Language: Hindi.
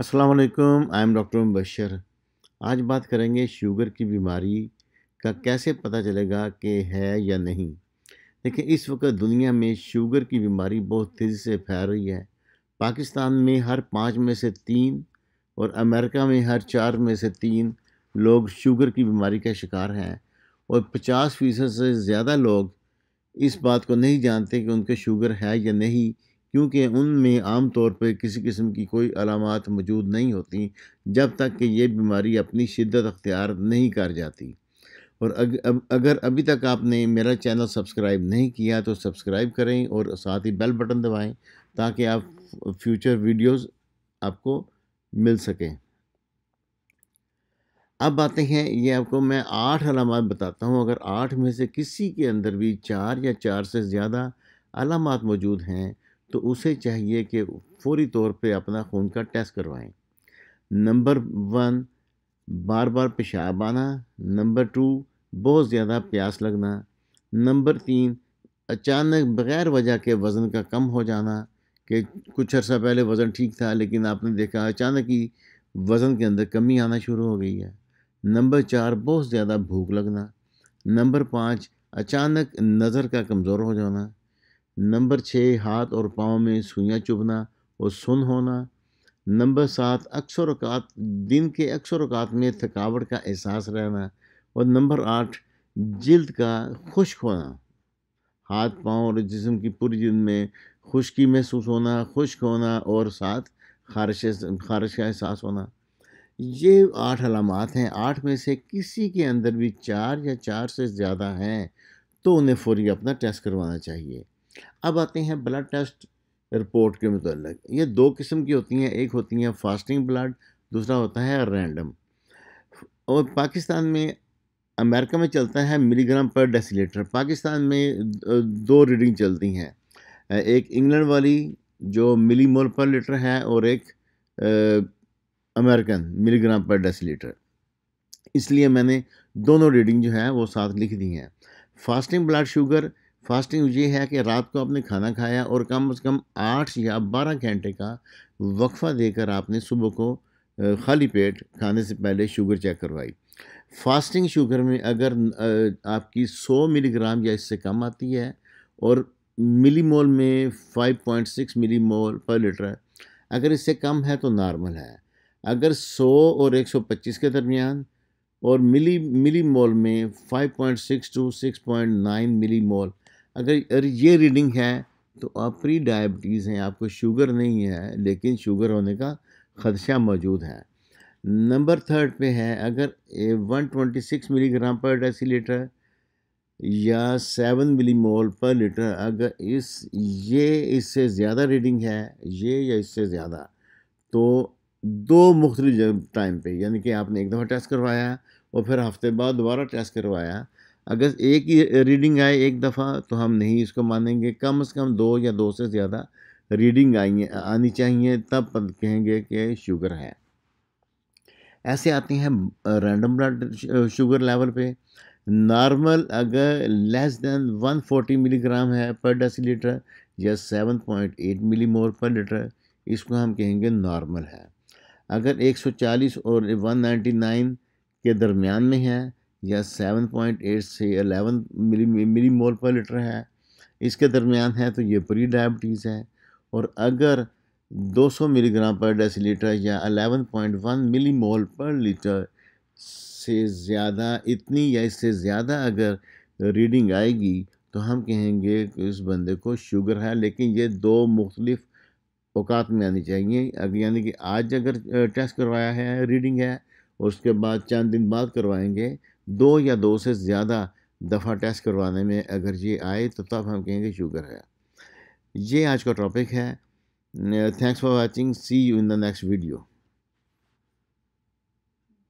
अस्सलाम वालेकुम आई एम डॉक्टर मुबशर आज बात करेंगे शुगर की बीमारी का कैसे पता चलेगा कि है या नहीं देखिए इस वक्त दुनिया में शुगर की बीमारी बहुत तेज़ी से फैल रही है पाकिस्तान में हर पाँच में से तीन और अमेरिका में हर चार में से तीन लोग शुगर की बीमारी का शिकार हैं और पचास फीसद से ज़्यादा लोग इस बात को नहीं जानते कि उनके शुगर है या नहीं क्योंकि उनमें आम तौर पर किसी किस्म की कोई अलामत मौजूद नहीं होती जब तक कि ये बीमारी अपनी शिद्दत अख्तियार नहीं कर जाती और अग, अब अगर अभी तक आपने मेरा चैनल सब्सक्राइब नहीं किया तो सब्सक्राइब करें और साथ ही बेल बटन दबाएं ताकि आप फ्यूचर वीडियोस आपको मिल सकें अब बातें हैं ये आपको मैं आठ अलामत बताता हूँ अगर आठ में से किसी के अंदर भी चार या चार से ज़्यादा अलामत मौजूद हैं तो उसे चाहिए कि फौरी तौर पे अपना खून का टेस्ट करवाएं नंबर वन बार बार पेशाब आना नंबर टू बहुत ज़्यादा प्यास लगना नंबर तीन अचानक बग़ैर वजह के वज़न का कम हो जाना कि कुछ अर्सा पहले वज़न ठीक था लेकिन आपने देखा अचानक ही वज़न के अंदर कमी आना शुरू हो गई है नंबर चार बहुत ज़्यादा भूख लगना नंबर पाँच अचानक नज़र का कमज़ोर हो जाना नंबर छः हाथ और पाँव में सुइयाँ चुभना और सुन होना नंबर सात अक्सर अकात दिन के अक्सर अकात में थकावट का एहसास रहना और नंबर आठ जल्द का खुश्क होना हाथ पाँव और जिसम की पूरी जिंद में खुश्की महसूस होना खुश्क होना और साथ खारिश खारिश का एहसास होना ये आठ अलामत हैं आठ में से किसी के अंदर भी चार या चार से ज़्यादा हैं तो उन्हें फ़ौरी अपना टेस्ट करवाना चाहिए अब आते हैं ब्लड टेस्ट रिपोर्ट के मतलब ये दो किस्म की होती हैं एक होती हैं फास्टिंग ब्लड दूसरा होता है रैंडम और पाकिस्तान में अमेरिका में चलता है मिलीग्राम पर डेसीटर पाकिस्तान में दो रीडिंग चलती हैं एक इंग्लैंड वाली जो मिली मोल पर लीटर है और एक अमेरिकन मिलीग्राम पर डेसीटर इसलिए मैंने दोनों रीडिंग जो है वो साथ लिख दी हैं फास्टिंग ब्लड शुगर फास्टिंग ये है कि रात को आपने खाना खाया और कम से कम आठ या बारह घंटे का वक्फा देकर आपने सुबह को खाली पेट खाने से पहले शुगर चेक करवाई फास्टिंग शुगर में अगर आपकी 100 मिलीग्राम या इससे कम आती है और मिलीमोल में 5.6 मिलीमोल पर लीटर अगर इससे कम है तो नॉर्मल है अगर 100 और 125 के दरमियान और मिली मिलीमोल में 5.6 टू 6.9 मिलीमोल अगर ये रीडिंग है तो आप प्री डायबिटीज़ हैं आपको शुगर नहीं है लेकिन शुगर होने का खदशा मौजूद है नंबर थर्ड पे है अगर 126 मिलीग्राम पर डेसीलीटर या 7 मोल पर लीटर अगर इस ये इससे ज़्यादा रीडिंग है ये या इससे ज़्यादा तो दो मुख्तलि टाइम पे यानी कि आपने एक दफ़ा टेस्ट करवाया और फिर हफ्ते बाद दोबारा टेस्ट करवाया अगर एक ही रीडिंग आए एक दफ़ा तो हम नहीं इसको मानेंगे कम से कम दो या दो से ज़्यादा रीडिंग आई आनी चाहिए तब कहेंगे कि शुगर है ऐसे आते हैं रैंडम ब्लड शुगर लेवल पे नॉर्मल अगर लेस देन 140 मिलीग्राम है पर डेसीलीटर या 7.8 मिलीमोल पर लीटर इसको हम कहेंगे नॉर्मल है अगर 140 और 199 के दरमियान में है या 7.8 से 11 मिली मिली मोल पर लीटर है इसके दरमियान है तो ये प्री डायबिटीज़ है और अगर 200 मिलीग्राम पर डेसीलीटर या 11.1 मिली मोल पर लीटर से ज़्यादा इतनी या इससे ज़्यादा अगर रीडिंग आएगी तो हम कहेंगे कि इस बंदे को शुगर है लेकिन ये दो मुख्तलिफ अवकात में आनी चाहिए अगर यानी कि आज अगर टेस्ट करवाया है रीडिंग है और उसके बाद चंद दिन बाद करवाएंगे दो या दो से ज़्यादा दफ़ा टेस्ट करवाने में अगर ये आए तो तब हम कहेंगे शुगर है ये आज का टॉपिक है thanks for watching see you in the next video